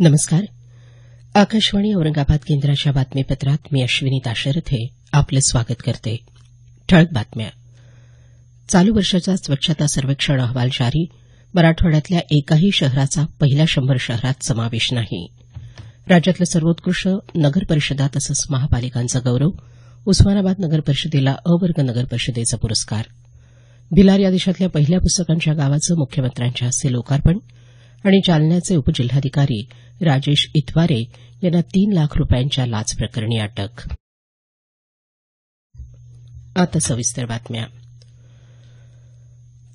नमस्कार आकाशवाणी औरंगाबाद केंद्राच्या बातमीपत्रात मी अश्विनी दाशरथे आपलं स्वागत करते ठळक बातम्या चालू वर्षाचा स्वच्छता सर्वेक्षण अहवाल जारी मराठवाड्यातल्या एकाही शहराचा पहिल्या शंभर शहरात समावेश नाही राज्यातलं सर्वोत्कृष्ट नगर परिषदा तसंच महापालिकांचा गौरव उस्मानाबाद नगर परिषदेला अवर्ग नगर परिषदेचा पुरस्कार भिलार या देशातल्या पहिल्या पुस्तकांच्या गावाचं मुख्यमंत्र्यांच्या हस्ते लोकार्पण आणि जालन्याचे उपजिल्हाधिकारी राजेश इतवारे यांना तीन लाख रुपयांच्या लाच प्रकरणी अटक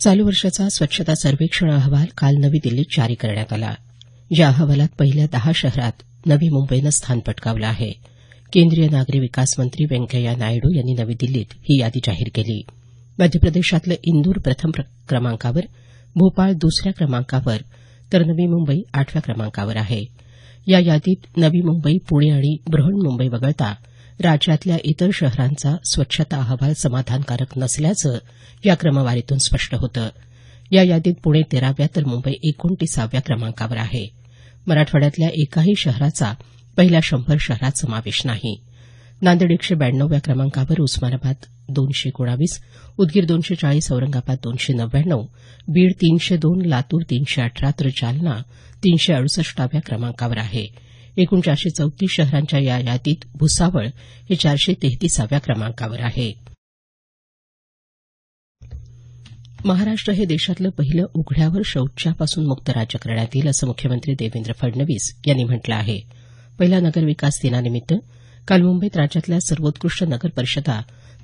चालू वर्षाचा स्वच्छता सर्वेक्षण अहवाल काल नवी दिल्लीत जारी करण्यात आला या अहवालात पहिल्या दहा शहरात नवी मुंबईनं स्थान पटकावलं आहे केंद्रीय नागरी विकास मंत्री व्यंकय्या नायडू यांनी नवी दिल्लीत ही यादी जाहीर केली प्रदेशातलं इंदूर प्रथम क्रमांकावर भोपाळ दुसऱ्या क्रमांकावर तर नवी मुंबई आठव्या क्रमांकावर आहे या यादीत नवी मुंबई पुणे आणि मुंबई वगळता राज्यातल्या इतर शहरांचा स्वच्छता अहवाल समाधानकारक नसल्याचं या क्रमवारीतून स्पष्ट होतं या यादीत पुणे तेराव्या तर मुंबई एकोणतीसाव्या क्रमांकावर आहे मराठवाड्यातल्या एकाही शहराचा पहिल्या शंभर शहरात समावेश नाही नांदेड एकशे ब्याण्णवव्या क्रमांकावर उस्मानाबाद दोनशे एकोणावीस उदगीर दोनशे चाळीस औरंगाबाद दोनशे नव्याण्णव बीड तीनशे दोन लातूर तीनशे अठरा तर जालना तीनशे अडुसष्टाव्या क्रमांकावर आहे एकूण चारशे चौतीस शहरांच्या या यादीत भुसावळ हे चारशे तेहतीसाव्या क्रमांकावर आहे महाराष्ट्र हे देशातलं पहिलं उघड्यावर शौचापासून मुक्त राज्य करण्यात येईल असं मुख्यमंत्री देवेंद्र फडणवीस यांनी म्हटलं आहे पहिल्या नगरविकास दिनानिमित्त काल मुंबईत राज्यातल्या सर्वोत्कृष्ट नगर परिषदा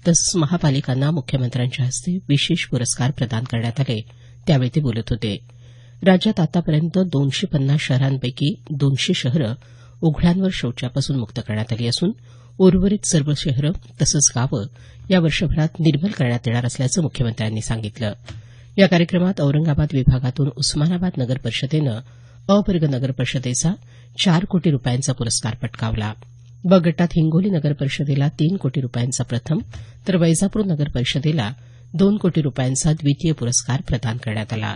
तसंच महापालिकांना मुख्यमंत्र्यांच्या हस्ते विशेष पुरस्कार प्रदान करण्यात आले त्यावेळी ते बोलत होते राज्यात आतापर्यंत दोनशे पन्नास शहरांपैकी दोनशे शहरं उघड्यांवर शौचापासून मुक्त करण्यात आली असून उर्वरित सर्व शहरं तसंच गावं या वर्षभरात निर्मल करण्यात येणार असल्याचं मुख्यमंत्र्यांनी सांगितलं या कार्यक्रमात औरंगाबाद विभागातून उस्मानाबाद नगर परिषदेनं नगरपरिषदेचा नगर चार कोटी रुपयांचा पुरस्कार पटकावला ब गटात हिंगोली नगरपरिषदेला तीन कोटी रुपयांचा प्रथम तर वैजापूर नगरपरिषदेला दोन कोटी रुपयांचा द्वितीय पुरस्कार प्रदान करण्यात आला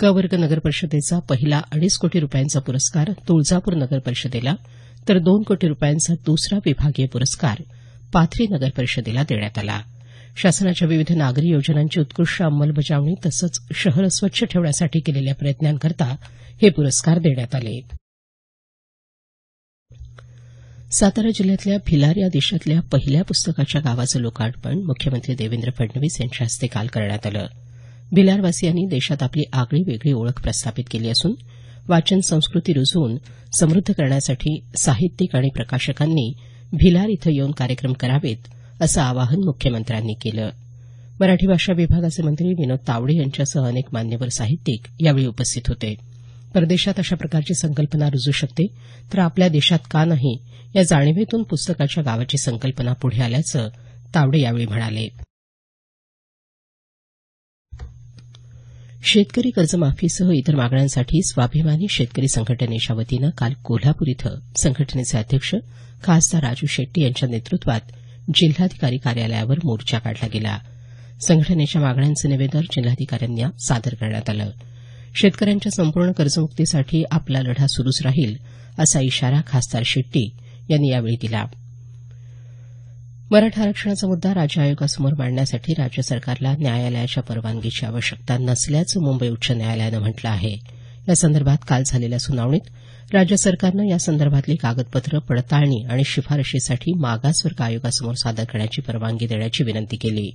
क वर्ग नगर पहिला अडीच कोटी रुपयांचा पुरस्कार तुळजापूर नगर तर दोन कोटी रुपयांचा दुसरा विभागीय पुरस्कार पाथरी नगरपरिषदेला देण्यात आला शासनाच्या विविध नागरी योजनांची उत्कृष्ट अंमलबजावणी तसंच शहर स्वच्छ ठेवण्यासाठी केलेल्या प्रयत्नांकरता हे पुरस्कार देण्यात आले सातारा जिल्ह्यातल्या भिलार या देशातल्या पहिल्या पुस्तकाच्या गावाचं लोकार्पण मुख्यमंत्री देवेंद्र फडणवीस यांच्या हस्ते काल करण्यात आलं भिलारवासियांनी देशात आपली आगळी वेगळी ओळख प्रस्थापित केली असून वाचन संस्कृती रुजवून समृद्ध करण्यासाठी साहित्यिक आणि प्रकाशकांनी भिलार इथं येऊन कार्यक्रम करावेत असं आवाहन मुख्यमंत्र्यांनी केलं मराठी भाषा विभागाचे मंत्री विनोद तावडे यांच्यासह अनेक मान्यवर साहित्यिक यावेळी उपस्थित होते परदेशात अशा प्रकारची संकल्पना रुजू शकते तर आपल्या देशात का नाही या जाणीवेतून पुस्तकाच्या गावाची संकल्पना पुढे आल्याचं तावडे यावेळी म्हणाले शेतकरी कर्जमाफीसह इतर मागण्यांसाठी स्वाभिमानी शेतकरी संघटनेच्या वतीनं काल कोल्हापूर इथं संघटनेचे अध्यक्ष खासदार राजू शेट्टी यांच्या नेतृत्वात जिल्हाधिकारी कार्यालयावर मोर्चा काढला गेला संघटनेच्या मागण्यांचं निवेदन जिल्हाधिकाऱ्यांना सादर करण्यात आलं शेतकऱ्यांच्या संपूर्ण कर्जमुक्तीसाठी आपला लढा सुरूच राहील असा इशारा खासदार शेट्टी यांनी यावेळी दिला मराठा आरक्षणाचा मुद्दा राज्य आयोगासमोर मांडण्यासाठी राज्य सरकारला न्यायालयाच्या परवानगीची आवश्यकता नसल्याचं मुंबई उच्च न्यायालयानं म्हटलं आहे यासंदर्भात काल झालेल्या सुनावणीत राज्य सरकारनं यासंदर्भातली कागदपत्रं पडताळणी आणि शिफारशीसाठी मागासवर्ग आयोगासमोर सादर करण्याची परवानगी देण्याची विनंती केली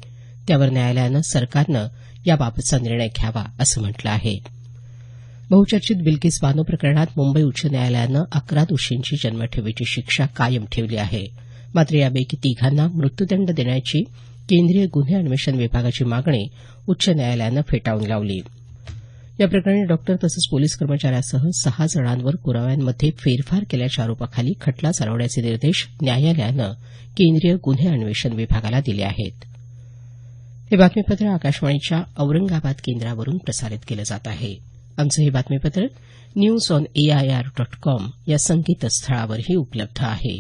त्यावर न्यायालयानं सरकारनं याबाबतचा निर्णय घ्यावा असं म्हटलं आहे बहुचर्चित बिल्किस बानो प्रकरणात मुंबई उच्च न्यायालयानं अकरा दोषींची जन्मठेपेची शिक्षा कायम ठेवली आहे मात्र यापैकी तिघांना मृत्यूदंड देण्याची केंद्रीय गुन्हे अन्वेषण विभागाची मागणी उच्च न्यायालयानं फेटाळून लावली या प्रकरणी डॉक्टर तसंच पोलीस कर्मचाऱ्यासह सहा जणांवर पुराव्यांमध्ये फेरफार केल्याच्या आरोपाखाली खटला चालवण्याचे निर्देश न्यायालयानं केंद्रीय गुन्हे अन्वेषण विभागाला दिले आहेत हे बातमीपत्र आकाशवाणीच्या औरंगाबाद केंद्रावरून प्रसारित केलं जात आहे आमचं हे बातमीपत्र news on AIR dot com या संकेतस्थळावरही उपलब्ध आहे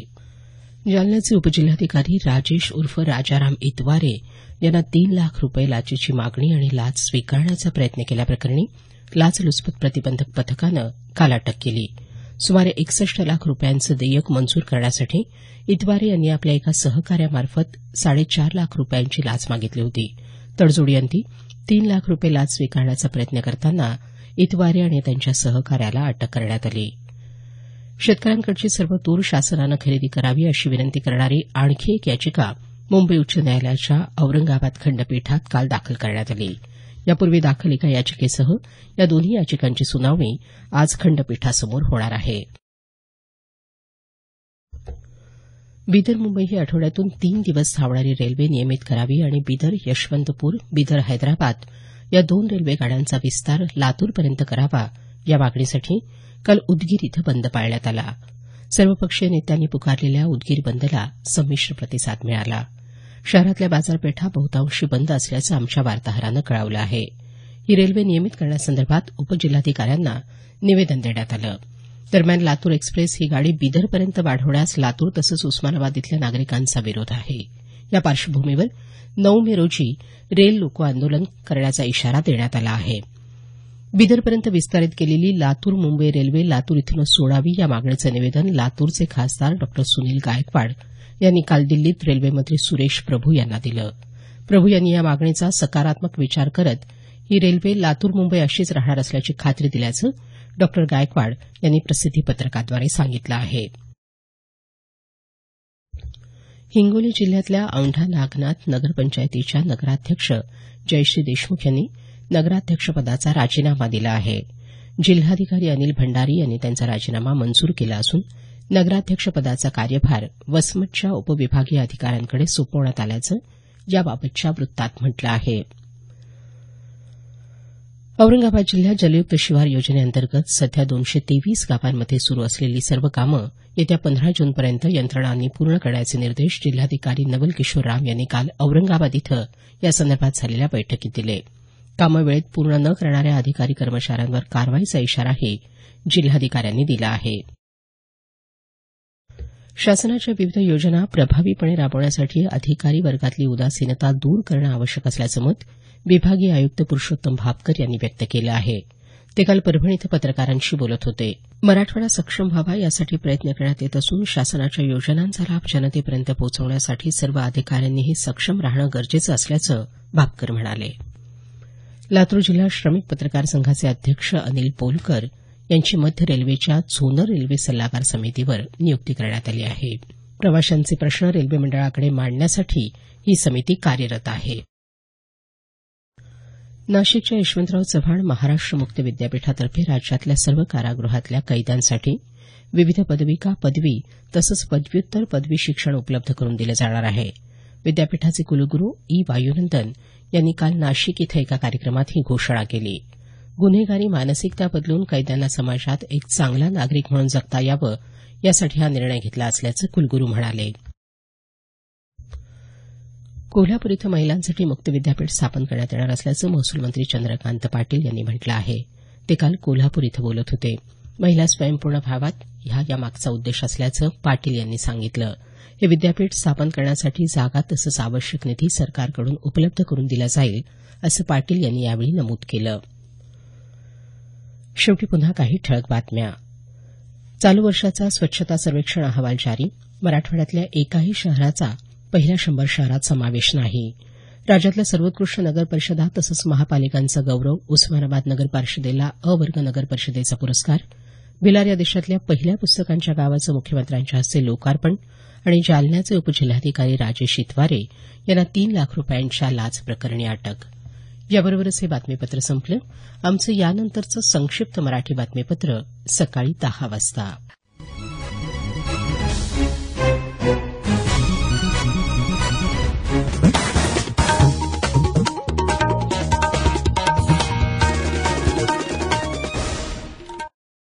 जालन्याचे उपजिल्हाधिकारी राजेश उर्फ राजाराम इतवारे यांना तीन लाख रुपये लाचेची मागणी आणि लाच स्वीकारण्याचा प्रयत्न केल्याप्रकरणी लाचलुचपत प्रतिबंधक पथकानं काल अटक केली सुमारे एकसष्ट लाख रुपयांचं देयक मंजूर करण्यासाठी इतवारे यांनी आपल्या एका सहकार्यामार्फत साडेचार लाख रुपयांची लाच मागितली होती तडजोडीअंती तीन लाख रुपये लाच स्वीकारण्याचा प्रयत्न करताना इतवारे आणि त्यांच्या सहकाऱ्याला अटक करण्यात आली शेतकऱ्यांकडची सर्व तूर शासनानं खरेदी करावी अशी विनंती करणारी आणखी एक याचिका मुंबई उच्च न्यायालयाच्या औरंगाबाद खंडपीठात काल दाखल करण्यात आली यापूर्वी दाखल एका याचिकेसह या दोन्ही याचिकांची सुनावणी आज खंडपीठासमोर होणार आहे बिदर मुंबई ही आठवड्यातून तीन दिवस धावणारी रेल्वे नियमित करावी आणि बिदर यशवंतपूर बिदर हैदराबाद या दोन गाड्यांचा विस्तार लातूरपर्यंत करावा या मागणीसाठी काल उदगीर इथं बंद पाळण्यात आला सर्वपक्षीय नेत्यांनी पुकारलेल्या उदगीर बंदला संमिश्र प्रतिसाद मिळाला शहरातल्या बाजारपेठा बहुतांशी बंद असल्याचं आमच्या वार्ताहरानं कळवलं आहे ही रेल्वे नियमित करण्यासंदर्भात उपजिल्हाधिकाऱ्यांना निवेदन देण्यात आलं दरम्यान लातूर एक्सप्रेस ही गाडी बिदरपर्यंत वाढवण्यास लातूर तसंच उस्मानाबाद इथल्या नागरिकांचा विरोध आहे या पार्श्वभूमीवर नऊ मे रोजी रेल लोको आंदोलन करण्याचा इशारा देण्यात आला आहे बिदरपर्यंत विस्तारित केलेली लातूर मुंबई रेल्वे लातूर इथून सोडावी या मागणीचं निवेदन लातूरचे खासदार डॉ सुनील गायकवाड यांनी काल दिल्लीत रेल्वेमंत्री सुरेश प्रभू यांना दिलं प्रभू यांनी या मागणीचा सकारात्मक विचार करत ही रेल्वे लातूर मुंबई अशीच राहणार असल्याची खात्री दिल्याचं डॉ गायकवाड यांनी प्रसिद्धी पत्रकाद्वारे सांगितलं आहे हिंगोली जिल्ह्यातल्या औंढा नागनाथ नगरपंचायतीच्या नगराध्यक्ष जयश्री देशमुख यांनी नगराध्यक्षपदाचा राजीनामा दिला आहे जिल्हाधिकारी अनिल भंडारी यांनी त्यांचा राजीनामा मंजूर केला असून नगराध्यक्षपदाचा कार्यभार वसमतच्या उपविभागीय अधिकाऱ्यांकडे सोपवण्यात आल्याचं याबाबतच्या वृत्तात म्हटलं आहे औरंगाबाद जिल्ह्यात जलयुक्त शिवार योजनेअंतर्गत सध्या दोनशे तेवीस गावांमध्ये सुरू असलेली सर्व कामं येत्या पंधरा जूनपर्यंत यंत्रणांनी पूर्ण करण्याचे निर्देश जिल्हाधिकारी नवल किशोर राम यांनी काल औरंगाबाद इथं यासंदर्भात झालेल्या बैठकीत दिले कामं वेळेत पूर्ण न करणाऱ्या अधिकारी कर्मचाऱ्यांवर कारवाईचा इशाराही जिल्हाधिकाऱ्यांनी दिला आहे शासनाच्या विविध योजना प्रभावीपणे राबवण्यासाठी अधिकारी वर्गातली उदासीनता दूर करणं आवश्यक असल्याचं मत विभागीय आयुक्त पुरुषोत्तम भापकर यांनी व्यक्त केलं आहे ते काल परभणी इथं पत्रकारांशी बोलत होते मराठवाडा सक्षम व्हावा यासाठी प्रयत्न करण्यात येत असून शासनाच्या योजनांचा लाभ जनतेपर्यंत पोहोचवण्यासाठी सर्व अधिकाऱ्यांनीही सक्षम राहणं गरजेचं असल्याचं भापकर म्हणाले लातूर जिल्हा श्रमिक पत्रकार संघाचे अध्यक्ष अनिल पोलकर यांची मध्य रेल्वेच्या झोनल रेल्वे सल्लागार समितीवर नियुक्ती करण्यात आली आहे प्रवाशांचे प्रश्न रेल्वे मंडळाकडे मांडण्यासाठी ही समिती कार्यरत आहे नाशिकच्या यशवंतराव चव्हाण महाराष्ट्र मुक्त विद्यापीठातर्फे राज्यातल्या सर्व कारागृहातल्या कैद्यांसाठी विविध पदविका पदवी तसंच पदव्युत्तर पदवी शिक्षण उपलब्ध करून दिलं जाणार आहे विद्यापीठाचे कुलगुरू ई वायुनंदन यांनी काल नाशिक इथं एका कार्यक्रमात ही घोषणा केली गुन्हेगारी मानसिकता बदलून कैद्यांना समाजात एक चांगला नागरिक म्हणून जगता यावं यासाठी हा निर्णय घेतला असल्याचं कुलगुरू म्हणाले कोल्हापूर इथं महिलांसाठी मुक्त विद्यापीठ स्थापन करण्यात येणार असल्याचं महसूल मंत्री चंद्रकांत पाटील यांनी म्हटलं आहे ते काल कोल्हापूर इथं बोलत होते महिला स्वयंपूर्ण ह्या या मागचा उद्देश असल्याचं पाटील यांनी सांगितलं हे विद्यापीठ स्थापन करण्यासाठी जागा तसंच आवश्यक निधी सरकारकडून उपलब्ध करून दिला जाईल असं पाटील यांनी यावेळी नमूद केलं शेवटी पुन्हा काही ठळक बातम्या चालू वर्षाचा स्वच्छता सर्वेक्षण अहवाल जारी मराठवाड्यातल्या एकाही शहराचा पहिल्या शंभर शहरात समावेश नाही राज्यातल्या सर्वोत्कृष्ट नगर तसंच महापालिकांचा गौरव उस्मानाबाद नगर परिषदेला अ वर्ग नगर परिषदेचा पुरस्कार बिलार या देशातल्या पहिल्या पुस्तकांच्या गावाचं मुख्यमंत्र्यांच्या हस्ते लोकार्पण आणि जालन्याचे उपजिल्हाधिकारी राजेश इतवारे यांना तीन लाख रुपयांच्या लाच प्रकरणी अटक याबरोबरच हे बातमीपत्र संपलं आमचं यानंतरचं संक्षिप्त मराठी बातमीपत्र सकाळी दहा वाजता